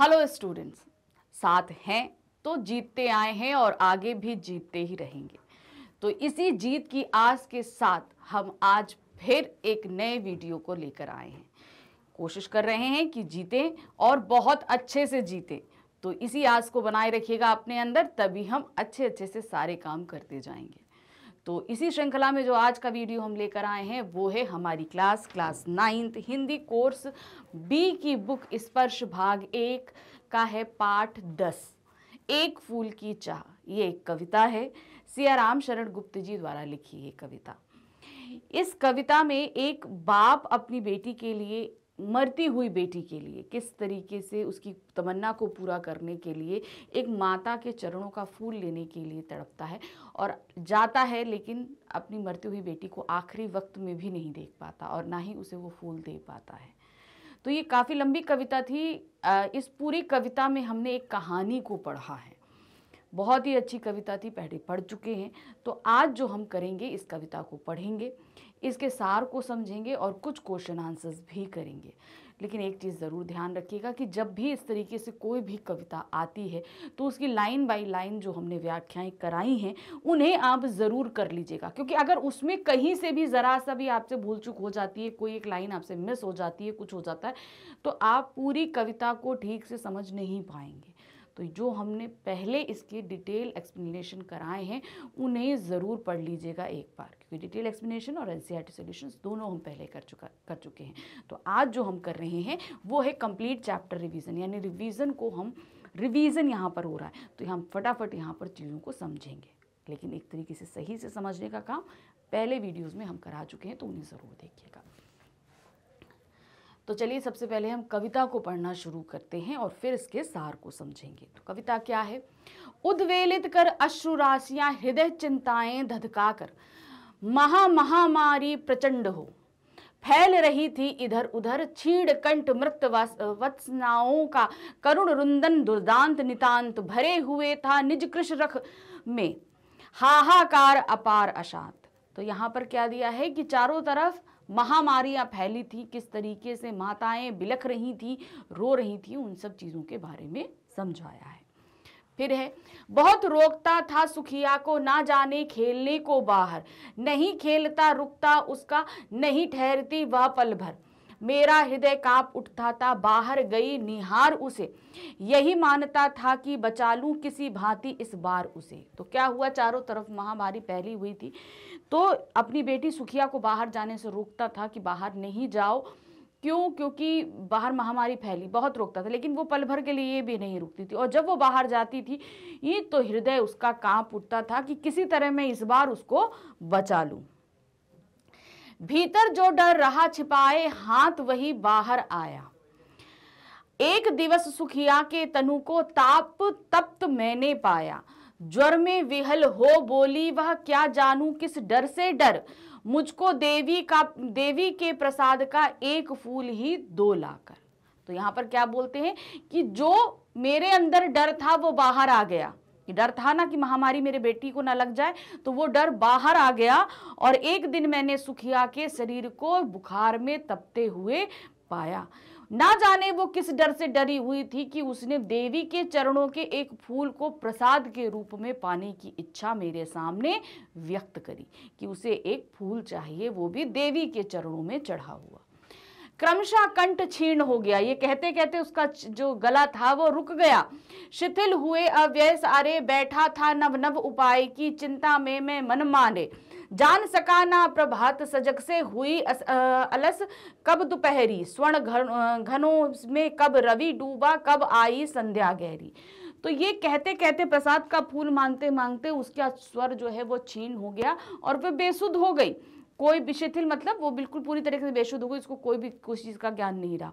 hello students साथ हैं तो जीतते आए हैं और आगे भी जीतते ही रहेंगे तो इसी जीत की आस के साथ हम आज फिर एक नए वीडियो को लेकर आए हैं कोशिश कर रहे हैं कि जीतें और बहुत अच्छे से जीतें तो इसी आस को बनाए रखिएगा अपने अंदर तभी हम अच्छे अच्छे से सारे काम करते जाएंगे तो इसी श्रृंखला में जो आज का वीडियो हम लेकर आए हैं वो है हमारी class class ninth Hindi course B की बुक स्पर्श भाग एक का है पाठ दस एक फूल की चाह ये एक कविता है सियाराम शरण गुप्त जी द्वारा लिखी ये कविता इस कविता में एक बाप अपनी बेटी के लिए मरती हुई बेटी के लिए किस तरीके से उसकी तमन्ना को पूरा करने के लिए एक माता के चरणों का फूल लेने के लिए तड़पता है और जाता है लेकिन अपनी मरती हुई बेटी को आखिरी वक्त में भी नहीं देख पाता और ना ही उसे वो फूल दे पाता है तो ये काफ़ी लंबी कविता थी इस पूरी कविता में हमने एक कहानी को पढ़ा है बहुत ही अच्छी कविता थी पहले पढ़ चुके हैं तो आज जो हम करेंगे इस कविता को पढ़ेंगे इसके सार को समझेंगे और कुछ क्वेश्चन आंसर्स भी करेंगे लेकिन एक चीज़ ज़रूर ध्यान रखिएगा कि जब भी इस तरीके से कोई भी कविता आती है तो उसकी लाइन बाय लाइन जो हमने व्याख्याएं कराई हैं उन्हें आप ज़रूर कर लीजिएगा क्योंकि अगर उसमें कहीं से भी ज़रा सा भी आपसे भूल चूक हो जाती है कोई एक लाइन आपसे मिस हो जाती है कुछ हो जाता है तो आप पूरी कविता को ठीक से समझ नहीं पाएंगे तो जो हमने पहले इसके डिटेल एक्सप्लेनेशन कराए हैं उन्हें ज़रूर पढ़ लीजिएगा एक बार क्योंकि डिटेल एक्सप्लेनेशन और एन सी e दोनों हम पहले कर चुका कर चुके हैं तो आज जो हम कर रहे हैं वो है कम्प्लीट चैप्टर रिविज़न यानी रिविज़न को हम रिविज़न यहाँ पर हो रहा है तो हम फटाफट यहाँ पर चीज़ों को समझेंगे लेकिन एक तरीके से सही से समझने का काम पहले वीडियोस में हम करा चुके हैं तो उन्हें ज़रूर देखिएगा तो चलिए सबसे पहले हम कविता को पढ़ना शुरू करते हैं और फिर इसके सार को समझेंगे तो कविता क्या है उद्वेलित कर अश्रु राशियां हृदय चिंताएं धधका कर महा महामारी प्रचंड हो फैल रही थी इधर उधर छीड़ कंठ मृत वत्सनाओं का करुण रुंदन दुर्दांत नितांत भरे हुए था निज कृष रख में हाहाकार अपार अशांत तो यहाँ पर क्या दिया है कि चारों तरफ महामारियां फैली थी किस तरीके से माताएं बिलख रही थी रो रही थी उन सब चीज़ों के बारे में समझाया है फिर है बहुत रोकता था सुखिया को ना जाने खेलने को बाहर नहीं खेलता रुकता उसका नहीं ठहरती वह पल भर मेरा हृदय कांप उठता था बाहर गई निहार उसे यही मानता था कि बचा लूँ किसी भांति इस बार उसे तो क्या हुआ चारों तरफ महामारी फैली हुई थी तो अपनी बेटी सुखिया को बाहर जाने से रोकता था कि बाहर नहीं जाओ क्यों क्योंकि बाहर महामारी फैली बहुत रोकता था लेकिन वो पल भर के लिए ये भी नहीं रुकती थी और जब वो बाहर जाती थी ये तो हृदय उसका कांप उठता था कि किसी तरह मैं इस बार उसको बचा लूं भीतर जो डर रहा छिपाए हाथ वही बाहर आया एक दिवस सुखिया के तनु को ताप तप्त मैंने पाया ज्वर में विहल हो बोली वह क्या जानू किस डर से डर मुझको देवी का देवी के प्रसाद का एक फूल ही दो लाकर तो यहाँ पर क्या बोलते हैं कि जो मेरे अंदर डर था वो बाहर आ गया कि डर था ना कि महामारी मेरे बेटी को ना लग जाए तो वो डर बाहर आ गया और एक दिन मैंने सुखिया के शरीर को बुखार में तपते हुए पाया ना जाने वो किस डर से डरी हुई थी कि उसने देवी के चरणों के एक फूल को प्रसाद के रूप में पाने की इच्छा मेरे सामने व्यक्त करी कि उसे एक फूल चाहिए वो भी देवी के चरणों में चढ़ा हुआ क्रमशः कंठ छीण हो गया ये कहते कहते उसका जो गला था वो रुक गया शिथिल हुए अव्यय सारे बैठा था नव नव उपाय की चिंता में मैं मन माने जान सका ना प्रभात सजग से हुई अस, आ, अलस कब दोपहरी स्वर्ण घन, घनों में कब रवि डूबा कब आई संध्या गहरी तो ये कहते कहते प्रसाद का फूल मांगते मांगते उसका स्वर जो है वो छीन हो गया और वह बेसुद हो गई कोई भी शिथिल मतलब वो बिल्कुल पूरी तरीके से बेशुद्ध हो गई इसको कोई भी कुछ चीज़ का ज्ञान नहीं रहा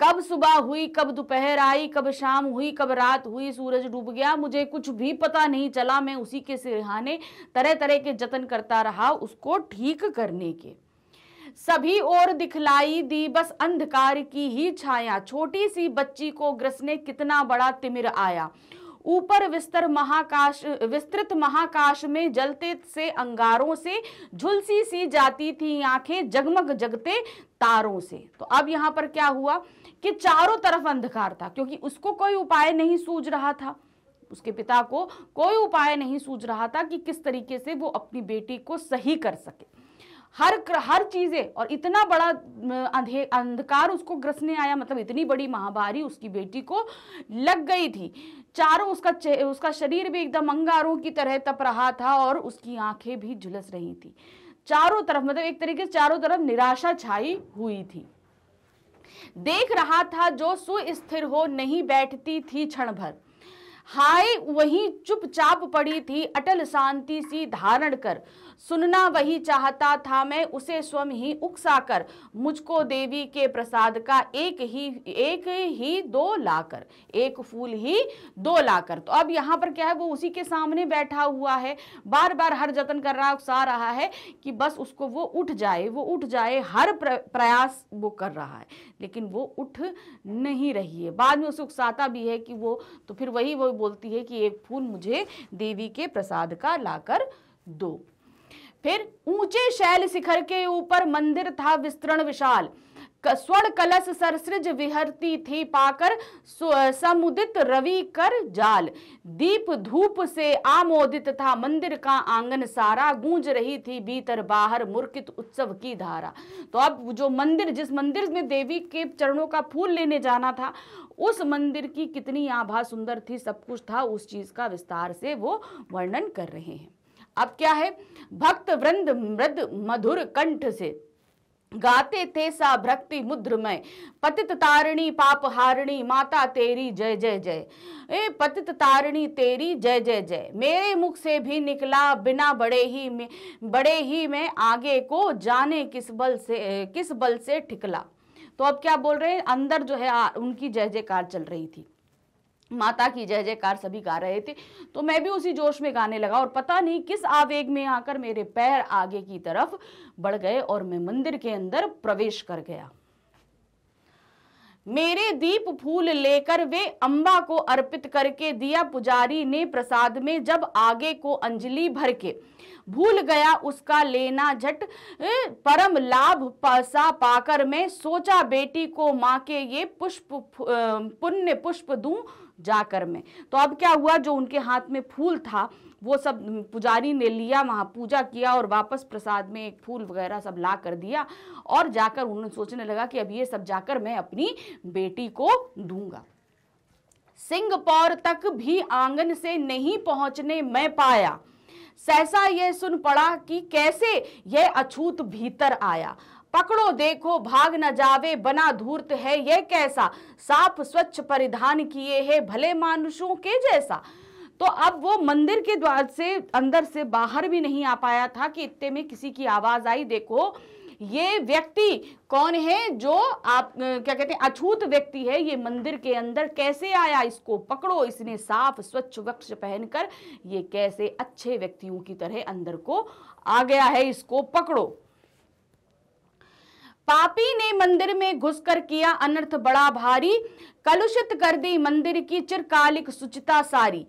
कब सुबह हुई कब दोपहर आई कब शाम हुई कब रात हुई सूरज डूब गया मुझे कुछ भी पता नहीं चला मैं उसी के सिरहाने तरह तरह के जतन करता रहा उसको ठीक करने के सभी ओर दिखलाई दी बस अंधकार की ही छाया छोटी सी बच्ची को ग्रसने कितना बड़ा तिमिर आया ऊपर विस्तर महाकाश विस्तृत महाकाश में जलते से अंगारों से झुलसी सी जाती थी आंखें जगमग जगते तारों से तो अब यहाँ पर क्या हुआ कि चारों तरफ अंधकार था क्योंकि उसको कोई उपाय नहीं सूझ रहा था उसके पिता को कोई उपाय नहीं सूझ रहा था कि किस तरीके से वो अपनी बेटी को सही कर सके हर हर चीज़ें और इतना बड़ा अंधे अंधकार उसको ग्रसने आया मतलब इतनी बड़ी महाभारी उसकी बेटी को लग गई थी चारों उसका उसका शरीर भी एकदम अंगारों की तरह तप रहा था और उसकी आंखें भी झुलस रही थी चारों तरफ मतलब एक तरीके से चारों तरफ निराशा छाई हुई थी देख रहा था जो सुस्थिर हो नहीं बैठती थी क्षण भर हाय वही चुपचाप पड़ी थी अटल शांति सी धारण कर सुनना वही चाहता था मैं उसे स्वयं ही उकसा कर मुझको देवी के प्रसाद का एक ही एक ही दो लाकर एक फूल ही दो लाकर तो अब यहाँ पर क्या है वो उसी के सामने बैठा हुआ है बार बार हर जतन कर रहा है उकसा रहा है कि बस उसको वो उठ जाए वो उठ जाए हर प्रयास वो कर रहा है लेकिन वो उठ नहीं रही है बाद में उसे उकसाता भी है कि वो तो फिर वही वो बोलती है कि एक फूल मुझे देवी के प्रसाद का लाकर दो फिर ऊंचे शैल शिखर के ऊपर मंदिर था विस्तृण विशाल स्वर्ण कलश सरसृज विहरती थी पाकर समुदित रवि कर जाल दीप धूप से आमोदित था मंदिर का आंगन सारा गूंज रही थी भीतर बाहर मुर्कित उत्सव की धारा तो अब जो मंदिर जिस मंदिर में देवी के चरणों का फूल लेने जाना था उस मंदिर की कितनी आभा सुंदर थी सब कुछ था उस चीज का विस्तार से वो वर्णन कर रहे हैं अब क्या है भक्त वृंद मृद मधुर कंठ से गाते थे सा भक्ति मुद्र में पतित तारिणी पाप हारिणी माता तेरी जय जय जय ए पतित तारिणी तेरी जय जय जय मेरे मुख से भी निकला बिना बड़े ही में बड़े ही में आगे को जाने किस बल से किस बल से ठिकला तो अब क्या बोल रहे हैं अंदर जो है उनकी जय जयकार चल रही थी माता की जय जयकार सभी गा रहे थे तो मैं भी उसी जोश में गाने लगा और पता नहीं किस आवेग में आकर मेरे पैर आगे की तरफ बढ़ गए और मैं मंदिर के अंदर प्रवेश कर गया मेरे दीप फूल लेकर वे अम्बा को अर्पित करके दिया पुजारी ने प्रसाद में जब आगे को अंजलि भर के भूल गया उसका लेना झट परम लाभ पैसा पाकर मैं सोचा बेटी को माँ के ये पुष्प पुण्य पुष्प दूं जाकर में तो अब क्या हुआ जो उनके हाथ में फूल था वो सब पुजारी ने लिया वहाँ पूजा किया और वापस प्रसाद में एक फूल वगैरह सब ला कर दिया और जाकर उन्होंने सोचने लगा कि अब ये सब जाकर मैं अपनी बेटी को दूंगा सिंगापुर तक भी आंगन से नहीं पहुंचने में पाया सहसा यह सुन पड़ा कि कैसे यह अछूत भीतर आया पकड़ो देखो भाग न जावे बना धूर्त है ये कैसा साफ स्वच्छ परिधान किए है भले मानुषों के जैसा तो अब वो मंदिर के द्वार से अंदर से बाहर भी नहीं आ पाया था कि इतने में किसी की आवाज आई देखो ये व्यक्ति कौन है जो आप क्या कहते हैं अछूत व्यक्ति है ये मंदिर के अंदर कैसे आया इसको पकड़ो इसने साफ स्वच्छ वक्ष पहनकर ये कैसे अच्छे व्यक्तियों की तरह अंदर को आ गया है इसको पकड़ो पापी ने मंदिर में घुसकर किया अनर्थ बड़ा भारी कलुषित कर दी मंदिर की चिरकालिक सुचिता सारी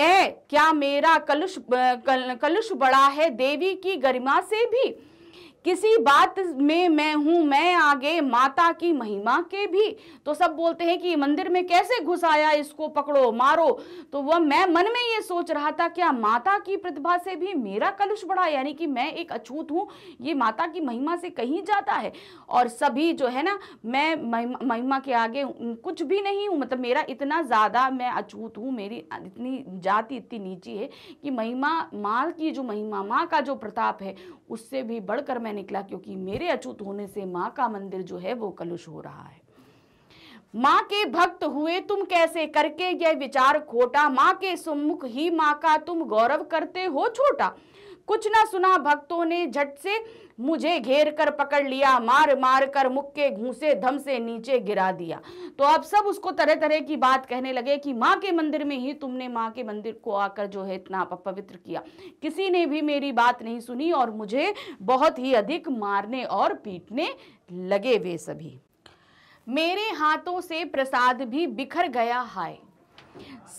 ए क्या मेरा कलुष कल, कलुष बड़ा है देवी की गरिमा से भी किसी बात में मैं हूँ मैं आगे माता की महिमा के भी तो सब बोलते हैं कि मंदिर में कैसे घुस आया इसको पकड़ो मारो तो वह मैं मन में ये सोच रहा था क्या माता की प्रतिभा से भी मेरा कलुष बढ़ा यानी कि मैं एक अछूत हूँ ये माता की महिमा से कहीं जाता है और सभी जो है ना मैं महिमा के आगे कुछ भी नहीं हूँ मतलब मेरा इतना ज़्यादा मैं अछूत हूँ मेरी इतनी जाति इतनी नीची है कि महिमा माल की जो महिमा माँ का जो प्रताप है उससे भी बढ़कर मैं निकला क्योंकि मेरे अचूत होने से माँ का मंदिर जो है वो कलुष हो रहा है माँ के भक्त हुए तुम कैसे करके यह विचार खोटा माँ के सम्मुख ही माँ का तुम गौरव करते हो छोटा कुछ ना सुना भक्तों ने झट से मुझे घेर कर पकड़ लिया मार मार कर मुक्के घूसे धम से नीचे गिरा दिया तो अब सब उसको तरह तरह की बात कहने लगे कि माँ के मंदिर में ही तुमने माँ के मंदिर को आकर जो है इतना अपवित्र किया किसी ने भी मेरी बात नहीं सुनी और मुझे बहुत ही अधिक मारने और पीटने लगे वे सभी मेरे हाथों से प्रसाद भी बिखर गया हाय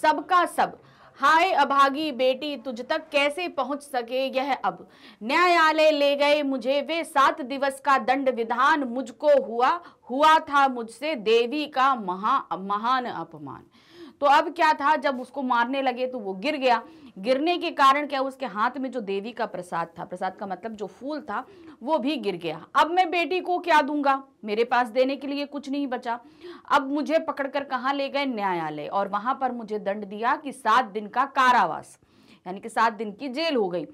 सबका सब हाय अभागी बेटी तुझ तक कैसे पहुंच सके यह अब न्यायालय ले गए मुझे वे सात दिवस का दंड विधान मुझको हुआ हुआ था मुझसे देवी का महा महान अपमान तो अब क्या था जब उसको मारने लगे तो वो गिर गया गिरने के कारण क्या उसके हाथ में जो देवी का प्रसाद था प्रसाद का मतलब जो फूल था वो भी गिर गया अब मैं बेटी को क्या दूंगा मेरे पास देने के लिए कुछ नहीं बचा अब मुझे पकड़कर कहाँ ले गए न्यायालय और वहां पर मुझे दंड दिया कि सात दिन का कारावास यानी कि सात दिन की जेल हो गई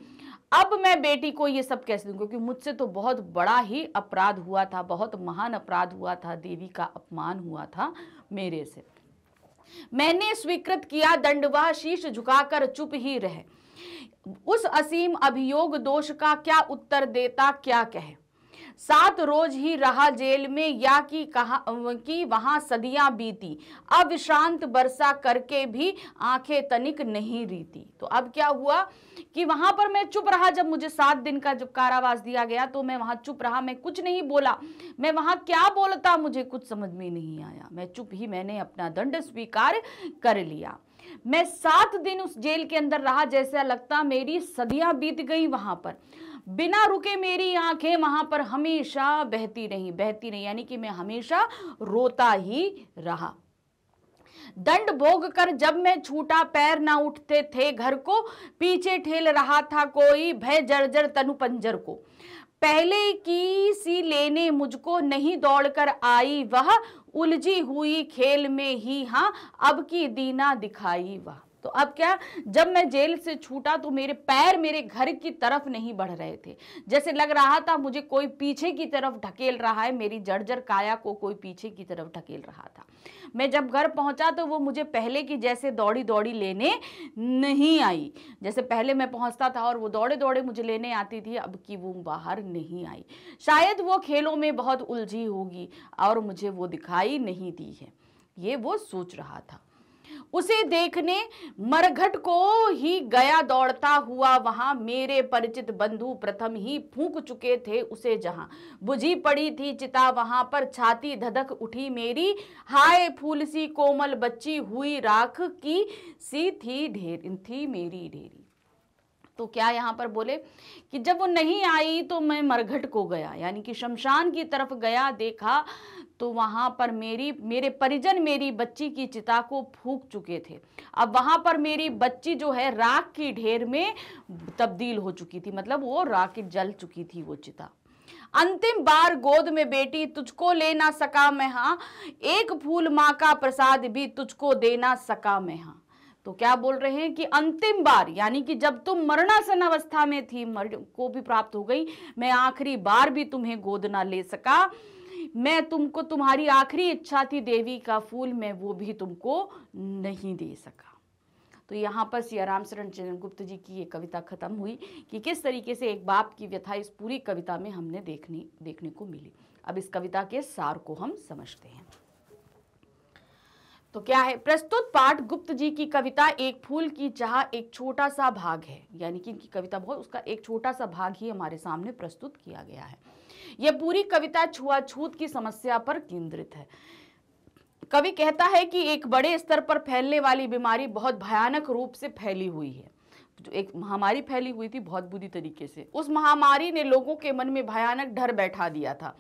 अब मैं बेटी को ये सब कैसे दूंगा क्योंकि मुझसे तो बहुत बड़ा ही अपराध हुआ था बहुत महान अपराध हुआ था देवी का अपमान हुआ था मेरे से मैंने स्वीकृत किया दंडवा शीश झुकाकर चुप ही रहे उस असीम अभियोग दोष का क्या उत्तर देता क्या कहे सात रोज ही रहा जेल में या कि कहा कि वहां सदियाँ बीती अब शांत बरसा करके भी आंखें तनिक नहीं रीती तो अब क्या हुआ कि वहां पर मैं चुप रहा जब मुझे सात दिन का जब कारावास दिया गया तो मैं वहां चुप रहा मैं कुछ नहीं बोला मैं वहां क्या बोलता मुझे कुछ समझ में नहीं आया मैं चुप ही मैंने अपना दंड स्वीकार कर लिया मैं सात दिन उस जेल के अंदर रहा जैसा लगता मेरी सदियां बीत गई वहां पर बिना रुके मेरी आंखें वहां पर हमेशा बहती रही बहती रही यानी कि मैं हमेशा रोता ही रहा दंड भोग कर जब मैं छूटा पैर ना उठते थे घर को पीछे ठेल रहा था कोई भय जर्जर तनु पंजर को पहले की सी लेने मुझको नहीं दौड़कर आई वह उलझी हुई खेल में ही हाँ अब की दीना दिखाई वह तो अब क्या जब मैं जेल से छूटा तो मेरे पैर मेरे घर की तरफ नहीं बढ़ रहे थे जैसे लग रहा था मुझे कोई पीछे की तरफ ढकेल रहा है मेरी जर्जर काया को कोई पीछे की तरफ ढकेल रहा था मैं जब घर पहुंचा तो वो मुझे पहले की जैसे दौड़ी दौड़ी लेने नहीं आई जैसे पहले मैं पहुंचता था और वो दौड़े दौड़े मुझे लेने आती थी अब की वो बाहर नहीं आई शायद वो खेलों में बहुत उलझी होगी और मुझे वो दिखाई नहीं दी है ये वो सोच रहा था उसे देखने मरघट को ही गया दौड़ता हुआ वहां मेरे परिचित बंधु प्रथम ही फूंक चुके थे उसे जहां बुझी पड़ी थी चिता वहां पर छाती धधक उठी मेरी हाय फूल सी कोमल बच्ची हुई राख की सी थी ढेर थी मेरी ढेरी तो क्या यहाँ पर बोले कि जब वो नहीं आई तो मैं मरघट को गया यानी कि शमशान की तरफ गया देखा तो वहाँ पर मेरी मेरे परिजन मेरी बच्ची की चिता को फूक चुके थे अब वहाँ पर मेरी बच्ची जो है राख की ढेर में तब्दील हो चुकी थी मतलब वो राख जल चुकी थी वो चिता अंतिम बार गोद में बेटी तुझको ले ना सका मैं हाँ एक फूल माँ का प्रसाद भी तुझको देना सका मैं हाँ तो क्या बोल रहे हैं कि अंतिम बार यानी कि जब तुम मरणासन अवस्था में थी मर को भी प्राप्त हो गई मैं आखिरी बार भी तुम्हें गोद ना ले सका मैं तुमको तुम्हारी आखिरी इच्छा थी देवी का फूल मैं वो भी तुमको नहीं दे सका तो यहाँ पर सिया आराम शरण चंद्रगुप्त जी की ये कविता खत्म हुई कि किस तरीके से एक बाप की व्यथा इस पूरी कविता में हमने देखनी देखने को मिली अब इस कविता के सार को हम समझते हैं तो क्या है प्रस्तुत पाठ गुप्त जी की कविता एक फूल की चाह एक छोटा सा भाग है यानी कि इनकी कविता बहुत उसका एक छोटा सा भाग ही हमारे सामने प्रस्तुत किया गया है यह पूरी कविता छुआछूत की समस्या पर केंद्रित है कवि कहता है कि एक बड़े स्तर पर फैलने वाली बीमारी बहुत भयानक रूप से फैली हुई है जो एक महामारी फैली हुई थी बहुत बुरी तरीके से उस महामारी ने लोगों के मन में भयानक डर बैठा दिया था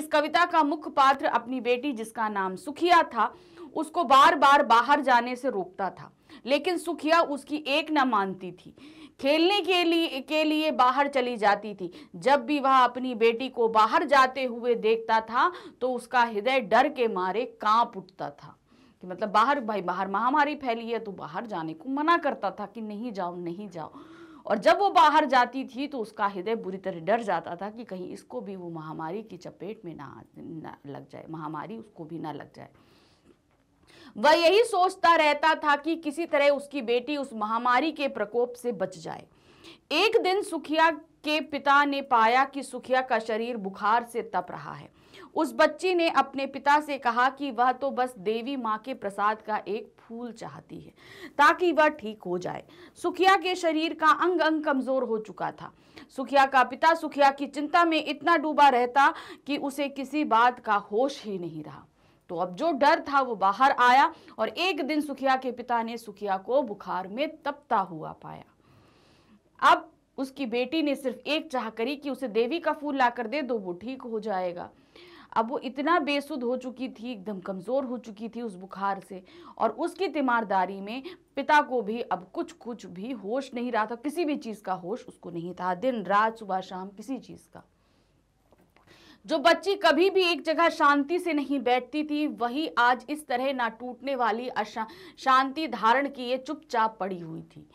इस कविता का मुख्य पात्र अपनी बेटी जिसका नाम सुखिया था उसको बार बार बाहर जाने से रोकता था लेकिन सुखिया उसकी एक न मानती थी खेलने के लिए के लिए बाहर चली जाती थी जब भी वह अपनी बेटी को बाहर जाते हुए देखता था तो उसका हृदय डर के मारे कांप उठता था कि मतलब बाहर भाई बाहर महामारी फैली है तो बाहर जाने को मना करता था कि नहीं जाओ नहीं जाओ और जब वो बाहर जाती थी तो उसका हृदय बुरी तरह डर जाता था कि कहीं इसको भी वो महामारी की चपेट में ना लग जाए महामारी उसको भी ना लग जाए वह यही सोचता रहता था कि किसी तरह उसकी बेटी उस महामारी के प्रकोप से बच जाए एक दिन सुखिया के पिता ने पाया कि सुखिया का शरीर बुखार से तप रहा है उस बच्ची ने अपने पिता से कहा कि वह तो बस देवी माँ के प्रसाद का एक फूल चाहती है ताकि वह ठीक हो जाए सुखिया के शरीर का अंग अंग कमजोर हो चुका था सुखिया का पिता सुखिया की चिंता में इतना डूबा रहता कि उसे किसी बात का होश ही नहीं रहा तो अब जो डर था वो बाहर आया और एक दिन सुखिया के पिता ने सुखिया को बुखार में तपता हुआ पाया अब उसकी बेटी ने सिर्फ एक चाह करी कि उसे देवी का फूल ला दे दो वो ठीक हो जाएगा अब वो इतना बेसुध हो चुकी थी एकदम कमज़ोर हो चुकी थी उस बुखार से और उसकी तीमारदारी में पिता को भी अब कुछ कुछ भी होश नहीं रहा था किसी भी चीज़ का होश उसको नहीं था दिन रात सुबह शाम किसी चीज़ का जो बच्ची कभी भी एक जगह शांति से नहीं बैठती थी वही आज इस तरह ना टूटने वाली शांति धारण किए चुपचाप पड़ी हुई थी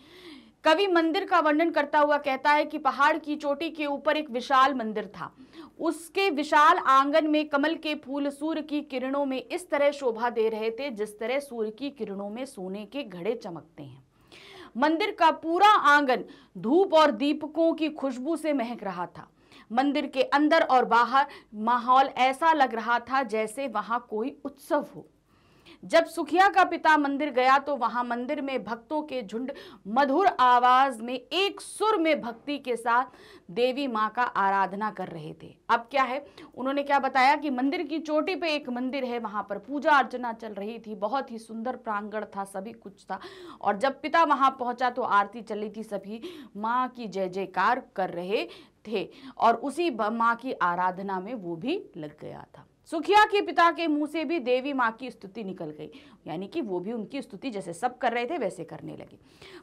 कवि मंदिर का वर्णन करता हुआ कहता है कि पहाड़ की चोटी के ऊपर एक विशाल मंदिर था उसके विशाल आंगन में कमल के फूल सूर्य की किरणों में इस तरह शोभा दे रहे थे जिस तरह सूर्य की किरणों में सोने के घड़े चमकते हैं मंदिर का पूरा आंगन धूप और दीपकों की खुशबू से महक रहा था मंदिर के अंदर और बाहर माहौल ऐसा लग रहा था जैसे वहां कोई उत्सव हो जब सुखिया का पिता मंदिर गया तो वहां मंदिर में भक्तों के झुंड मधुर आवाज में एक सुर में भक्ति के साथ देवी माँ का आराधना कर रहे थे अब क्या है उन्होंने क्या बताया कि मंदिर की चोटी पे एक मंदिर है वहां पर पूजा अर्चना चल रही थी बहुत ही सुंदर प्रांगण था सभी कुछ था और जब पिता वहां पहुंचा तो आरती चली थी सभी माँ की जय जयकार कर रहे थे और उसी माँ की आराधना में वो भी लग गया था सुखिया के पिता के मुंह से भी देवी माँ की स्तुति निकल गई यानी कि वो भी उनकी स्तुति जैसे सब कर रहे थे वैसे करने लगे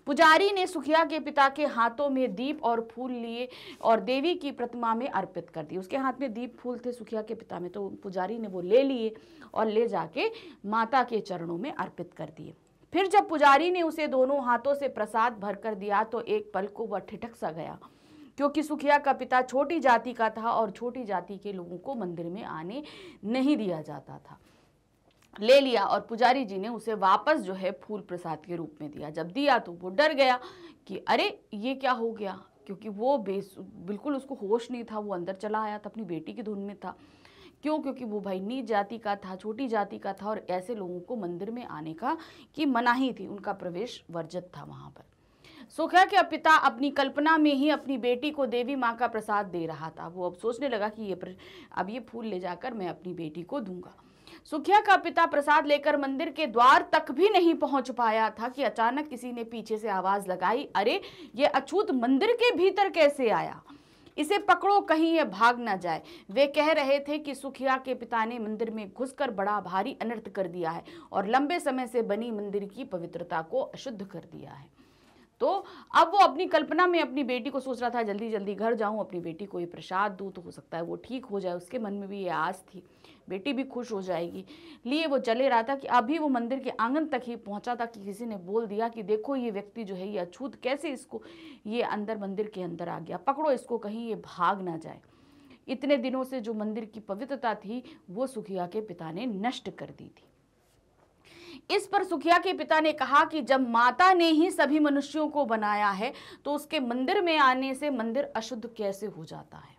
पुजारी ने सुखिया के पिता के हाथों में दीप और फूल लिए और देवी की प्रतिमा में अर्पित कर दी उसके हाथ में दीप फूल थे सुखिया के पिता में तो पुजारी ने वो ले लिए और ले जाके माता के चरणों में अर्पित कर दिए फिर जब पुजारी ने उसे दोनों हाथों से प्रसाद भर कर दिया तो एक पल को वह ठिठक सा गया क्योंकि सुखिया का पिता छोटी जाति का था और छोटी जाति के लोगों को मंदिर में आने नहीं दिया जाता था ले लिया और पुजारी जी ने उसे वापस जो है फूल प्रसाद के रूप में दिया जब दिया तो वो डर गया कि अरे ये क्या हो गया क्योंकि वो बेस बिल्कुल उसको होश नहीं था वो अंदर चला आया था अपनी बेटी की धुन में था क्यों क्योंकि वो भाई नीच जाति का था छोटी जाति का था और ऐसे लोगों को मंदिर में आने का की मनाही थी उनका प्रवेश वर्जित था वहाँ पर सुख है कि अब पिता अपनी कल्पना में ही अपनी बेटी को देवी माँ का प्रसाद दे रहा था वो अब सोचने लगा कि ये अब ये फूल ले जाकर मैं अपनी बेटी को दूंगा सुखिया का पिता प्रसाद लेकर मंदिर के द्वार तक भी नहीं पहुंच पाया था कि अचानक किसी ने पीछे से आवाज लगाई अरे ये अछूत मंदिर के भीतर कैसे आया इसे पकड़ो कहीं यह भाग ना जाए वे कह रहे थे कि सुखिया के पिता ने मंदिर में घुसकर बड़ा भारी अनर्थ कर दिया है और लंबे समय से बनी मंदिर की पवित्रता को अशुद्ध कर दिया है तो अब वो अपनी कल्पना में अपनी बेटी को सोच रहा था जल्दी जल्दी घर जाऊँ अपनी बेटी को ये प्रसाद दूँ तो हो सकता है वो ठीक हो जाए उसके मन में भी ये आस थी बेटी भी खुश हो जाएगी लिए वो चले रहा था कि अभी वो मंदिर के आंगन तक ही पहुंचा था कि किसी ने बोल दिया कि देखो ये व्यक्ति जो है ये अछूत कैसे इसको ये अंदर मंदिर के अंदर आ गया पकड़ो इसको कहीं ये भाग ना जाए इतने दिनों से जो मंदिर की पवित्रता थी वो सुखिया के पिता ने नष्ट कर दी थी इस पर सुखिया के पिता ने कहा कि जब माता ने ही सभी मनुष्यों को बनाया है तो उसके मंदिर में आने से मंदिर अशुद्ध कैसे हो जाता है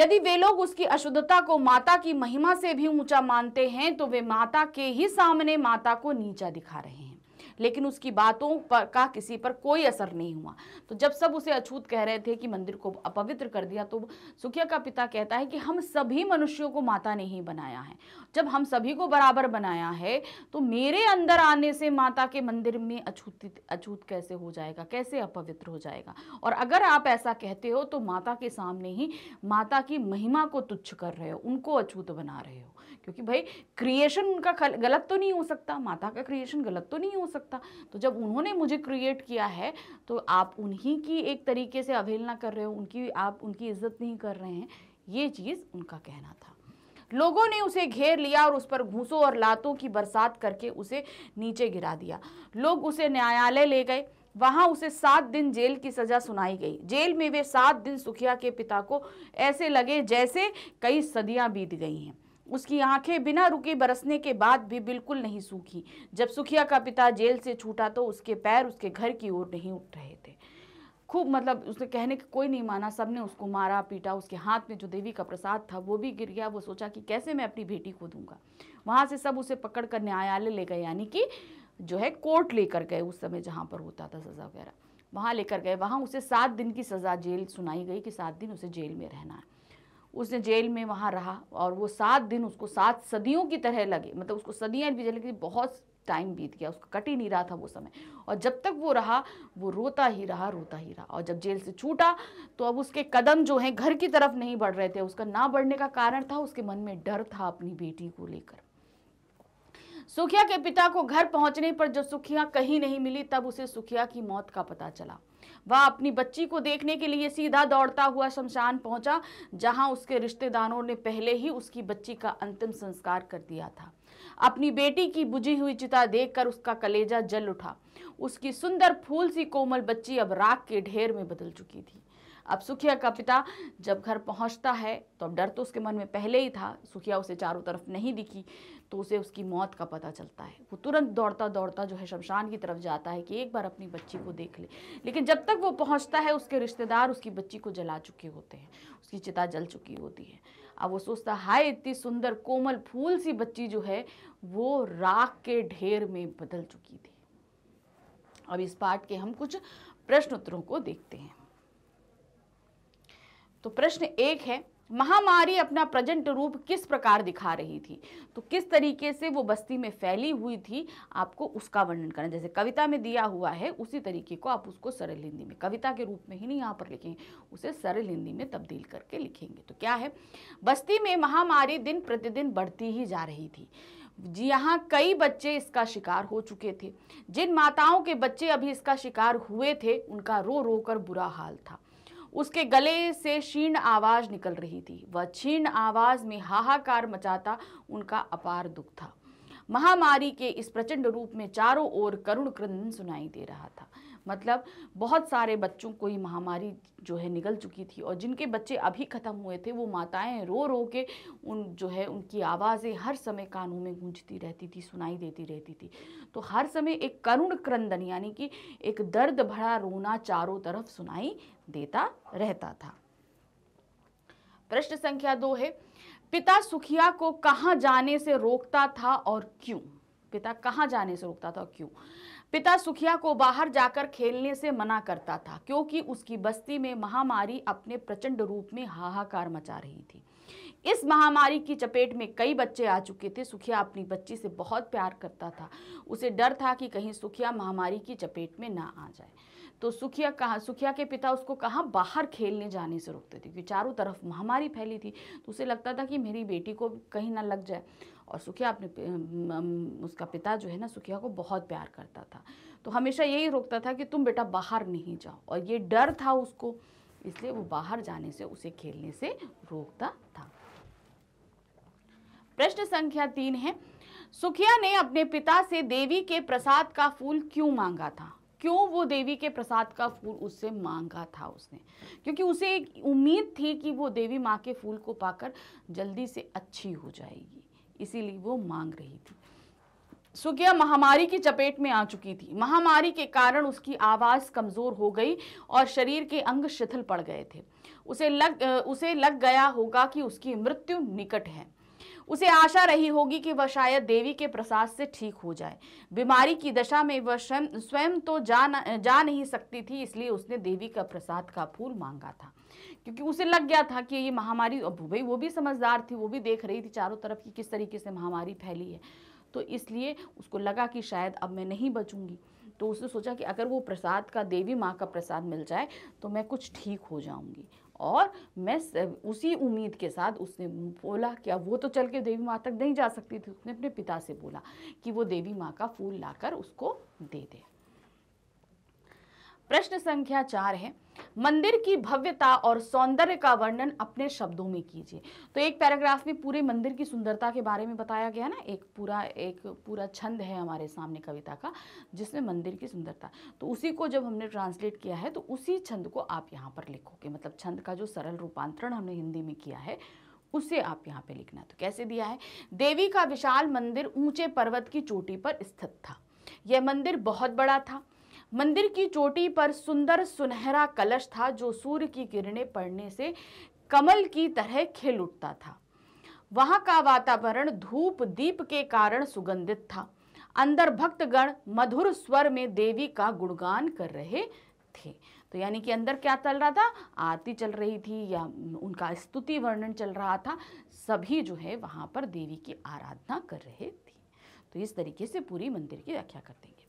यदि वे लोग उसकी अशुद्धता को माता की महिमा से भी ऊंचा मानते हैं तो वे माता के ही सामने माता को नीचा दिखा रहे हैं लेकिन उसकी बातों पर का किसी पर कोई असर नहीं हुआ तो जब सब उसे अछूत कह रहे थे कि मंदिर को अपवित्र कर दिया तो सुखिया का पिता कहता है कि हम सभी मनुष्यों को माता ने ही बनाया है जब हम सभी को बराबर बनाया है तो मेरे अंदर आने से माता के मंदिर में अछूत अछूत कैसे हो जाएगा कैसे अपवित्र हो जाएगा और अगर आप ऐसा कहते हो तो माता के सामने ही माता की महिमा को तुच्छ कर रहे हो उनको अछूत बना रहे हो क्योंकि भाई क्रिएशन उनका गलत तो नहीं हो सकता माता का क्रिएशन गलत तो नहीं हो सकता तो जब उन्होंने मुझे क्रिएट किया है तो आप उन्हीं की एक तरीके से अवहेलना कर रहे हो उनकी आप उनकी इज्जत नहीं कर रहे हैं ये चीज़ उनका कहना था लोगों ने उसे घेर लिया और उस पर घूसों और लातों की बरसात करके उसे नीचे गिरा दिया लोग उसे न्यायालय ले गए वहाँ उसे सात दिन जेल की सज़ा सुनाई गई जेल में वे सात दिन सुखिया के पिता को ऐसे लगे जैसे कई सदियाँ बीत गई हैं उसकी आंखें बिना रुके बरसने के बाद भी बिल्कुल नहीं सूखी जब सुखिया का पिता जेल से छूटा तो उसके पैर उसके घर की ओर नहीं उठ रहे थे खूब मतलब उसने कहने के कोई नहीं माना सबने उसको मारा पीटा उसके हाथ में जो देवी का प्रसाद था वो भी गिर गया वो सोचा कि कैसे मैं अपनी बेटी को दूंगा वहाँ से सब उसे पकड़ कर न्यायालय ले गए यानी कि जो है कोर्ट लेकर गए उस समय जहाँ पर होता था सज़ा वगैरह वहाँ लेकर गए वहाँ उसे सात दिन की सज़ा जेल सुनाई गई कि सात दिन उसे जेल में रहना है उसने जेल में वहाँ रहा और वो सात दिन उसको सात सदियों की तरह लगे मतलब उसको सदियाँ भी लगी बहुत टाइम बीत गया उसका कट ही नहीं रहा था वो समय और जब तक वो रहा वो रोता ही रहा रोता ही रहा और जब जेल से छूटा तो अब उसके कदम जो हैं घर की तरफ नहीं बढ़ रहे थे उसका ना बढ़ने का कारण था उसके मन में डर था अपनी बेटी को लेकर सुखिया के पिता को घर पहुंचने पर जब सुखिया कहीं नहीं मिली तब उसे सुखिया की मौत का पता चला वह अपनी बच्ची को देखने के लिए सीधा दौड़ता हुआ शमशान पहुंचा जहां उसके रिश्तेदारों ने पहले ही उसकी बच्ची का अंतिम संस्कार कर दिया था अपनी बेटी की बुझी हुई चिता देखकर उसका कलेजा जल उठा उसकी सुंदर फूल सी कोमल बच्ची अब राख के ढेर में बदल चुकी थी अब सुखिया का पिता जब घर पहुंचता है तो अब डर तो उसके मन में पहले ही था सुखिया उसे चारों तरफ नहीं दिखी तो उसे उसकी मौत का पता चलता है वो तुरंत दौड़ता दौड़ता जो है शमशान की तरफ जाता है कि एक बार अपनी बच्ची को देख ले लेकिन जब तक वो पहुंचता है उसके रिश्तेदार उसकी बच्ची को जला चुके होते हैं उसकी चिता जल चुकी होती है अब वो सोचता हाय इतनी सुंदर कोमल फूल सी बच्ची जो है वो राख के ढेर में बदल चुकी थी अब इस पाठ के हम कुछ प्रश्न उत्तरों को देखते हैं तो प्रश्न एक है महामारी अपना प्रजेंट रूप किस प्रकार दिखा रही थी तो किस तरीके से वो बस्ती में फैली हुई थी आपको उसका वर्णन करना जैसे कविता में दिया हुआ है उसी तरीके को आप उसको सरल हिंदी में कविता के रूप में ही नहीं यहाँ पर लिखेंगे उसे सरल हिंदी में तब्दील करके लिखेंगे तो क्या है बस्ती में महामारी दिन प्रतिदिन बढ़ती ही जा रही थी जी यहाँ कई बच्चे इसका शिकार हो चुके थे जिन माताओं के बच्चे अभी इसका शिकार हुए थे उनका रो रो कर बुरा हाल था उसके गले से क्षीण आवाज़ निकल रही थी वह क्षीण आवाज़ में हाहाकार मचाता उनका अपार दुख था महामारी के इस प्रचंड रूप में चारों ओर करुण क्रंदन सुनाई दे रहा था मतलब बहुत सारे बच्चों को ये महामारी जो है निकल चुकी थी और जिनके बच्चे अभी ख़त्म हुए थे वो माताएं रो रो के उन जो है उनकी आवाज़ें हर समय कानों में गूंजती रहती थी सुनाई देती रहती थी तो हर समय एक करुण क्रंदन यानी कि एक दर्द भरा रोना चारों तरफ सुनाई देता रहता था प्रश्न संख्या दो है पिता सुखिया को कहाँ जाने से रोकता था और क्यों पिता कहाँ जाने से रोकता था और क्यों पिता सुखिया को बाहर जाकर खेलने से मना करता था क्योंकि उसकी बस्ती में महामारी अपने प्रचंड रूप में हाहाकार मचा रही थी इस महामारी की चपेट में कई बच्चे आ चुके थे सुखिया अपनी बच्ची से बहुत प्यार करता था उसे डर था कि कहीं सुखिया महामारी की चपेट में ना आ जाए तो सुखिया कहाँ सुखिया के पिता उसको कहाँ बाहर खेलने जाने से रोकते थे क्योंकि चारों तरफ महामारी फैली थी तो उसे लगता था कि मेरी बेटी को कहीं ना लग जाए और सुखिया अपने उसका पिता जो है ना सुखिया को बहुत प्यार करता था तो हमेशा यही रोकता था कि तुम बेटा बाहर नहीं जाओ और ये डर था उसको इसलिए वो बाहर जाने से उसे खेलने से रोकता था प्रश्न संख्या तीन है सुखिया ने अपने पिता से देवी के प्रसाद का फूल क्यों मांगा था क्यों वो देवी के प्रसाद का फूल उससे मांगा था उसने क्योंकि उसे एक उम्मीद थी कि वो देवी माँ के फूल को पाकर जल्दी से अच्छी हो जाएगी इसीलिए वो मांग रही थी सुगिया महामारी की चपेट में आ चुकी थी महामारी के कारण उसकी आवाज़ कमज़ोर हो गई और शरीर के अंग शिथिल पड़ गए थे उसे लग उसे लग गया होगा कि उसकी मृत्यु निकट है उसे आशा रही होगी कि वह शायद देवी के प्रसाद से ठीक हो जाए बीमारी की दशा में वह स्वयं स्वयं तो जा न, जा नहीं सकती थी इसलिए उसने देवी का प्रसाद का फूल मांगा था क्योंकि उसे लग गया था कि ये महामारी अब भाई वो भी समझदार थी वो भी देख रही थी चारों तरफ कि किस तरीके से महामारी फैली है तो इसलिए उसको लगा कि शायद अब मैं नहीं बचूंगी तो उसने सोचा कि अगर वो प्रसाद का देवी माँ का प्रसाद मिल जाए तो मैं कुछ ठीक हो जाऊंगी और मैं उसी उम्मीद के साथ उसने बोला कि अब वो तो चल के देवी माँ तक नहीं जा सकती थी उसने अपने पिता से बोला कि वो देवी माँ का फूल लाकर उसको दे दे प्रश्न संख्या चार है मंदिर की भव्यता और सौंदर्य का वर्णन अपने शब्दों में कीजिए तो एक पैराग्राफ में पूरे मंदिर की सुंदरता के बारे में बताया गया ना एक पूरा एक पूरा छंद है हमारे सामने कविता का जिसमें मंदिर की सुंदरता तो उसी को जब हमने ट्रांसलेट किया है तो उसी छंद को आप यहाँ पर लिखोगे मतलब छंद का जो सरल रूपांतरण हमने हिंदी में किया है उसे आप यहाँ पर लिखना तो कैसे दिया है देवी का विशाल मंदिर ऊँचे पर्वत की चोटी पर स्थित था यह मंदिर बहुत बड़ा था मंदिर की चोटी पर सुंदर सुनहरा कलश था जो सूर्य की किरणें पड़ने से कमल की तरह खिल उठता था वहाँ का वातावरण धूप दीप के कारण सुगंधित था अंदर भक्तगण मधुर स्वर में देवी का गुणगान कर रहे थे तो यानी कि अंदर क्या चल रहा था आरती चल रही थी या उनका स्तुति वर्णन चल रहा था सभी जो है वहाँ पर देवी की आराधना कर रहे थे तो इस तरीके से पूरी मंदिर की व्याख्या कर देंगे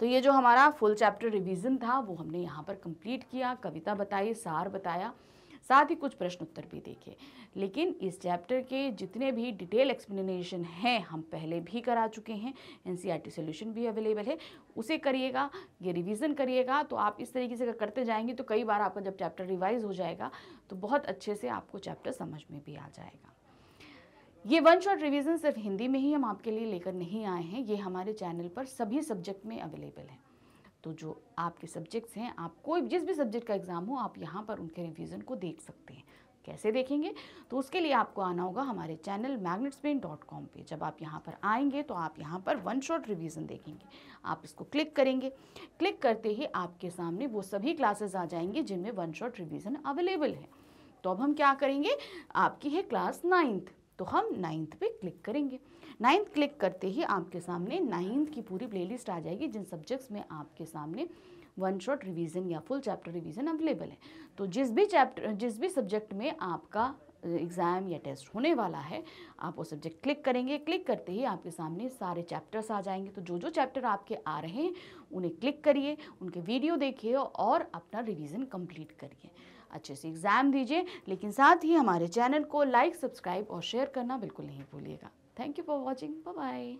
तो ये जो हमारा फुल चैप्टर रिवीजन था वो हमने यहाँ पर कंप्लीट किया कविता बताई सार बताया साथ ही कुछ प्रश्न उत्तर भी देखे लेकिन इस चैप्टर के जितने भी डिटेल एक्सप्लेनेशन हैं हम पहले भी करा चुके हैं एन सी सोल्यूशन भी अवेलेबल है उसे करिएगा ये रिवीजन करिएगा तो आप इस तरीके से अगर करते जाएंगे तो कई बार आपका जब चैप्टर रिवाइज हो जाएगा तो बहुत अच्छे से आपको चैप्टर समझ में भी आ जाएगा ये वन शॉट रिवीजन सिर्फ हिंदी में ही हम आपके लिए लेकर नहीं आए हैं ये हमारे चैनल पर सभी सब्जेक्ट में अवेलेबल है तो जो आपके सब्जेक्ट्स हैं आप कोई जिस भी सब्जेक्ट का एग्ज़ाम हो आप यहाँ पर उनके रिवीजन को देख सकते हैं कैसे देखेंगे तो उसके लिए आपको आना होगा हमारे चैनल मैग्नेट्सपेन डॉट कॉम पर जब आप यहाँ पर आएंगे तो आप यहाँ पर वन शॉट रिवीजन देखेंगे आप इसको क्लिक करेंगे क्लिक करते ही आपके सामने वो सभी क्लासेस आ जाएंगे जिनमें वन शॉट रिवीजन अवेलेबल है तो अब हम क्या करेंगे आपकी है क्लास नाइन्थ तो हम नाइन्थ पे क्लिक करेंगे नाइन्थ क्लिक करते ही आपके सामने नाइन्थ की पूरी प्लेलिस्ट आ जाएगी जिन सब्जेक्ट्स में आपके सामने वन शॉट रिवीजन या फुल चैप्टर रिवीजन अवेलेबल है तो जिस भी चैप्टर जिस भी सब्जेक्ट में आपका एग्ज़ाम या टेस्ट होने वाला है आप वो सब्जेक्ट क्लिक करेंगे क्लिक करते ही आपके सामने सारे चैप्टर्स आ जाएंगे तो जो जो चैप्टर आपके आ रहे हैं उन्हें क्लिक करिए उनके वीडियो देखिए और अपना रिवीजन कंप्लीट करिए अच्छे से एग्ज़ाम दीजिए लेकिन साथ ही हमारे चैनल को लाइक सब्सक्राइब और शेयर करना बिल्कुल नहीं भूलिएगा thank you for watching bye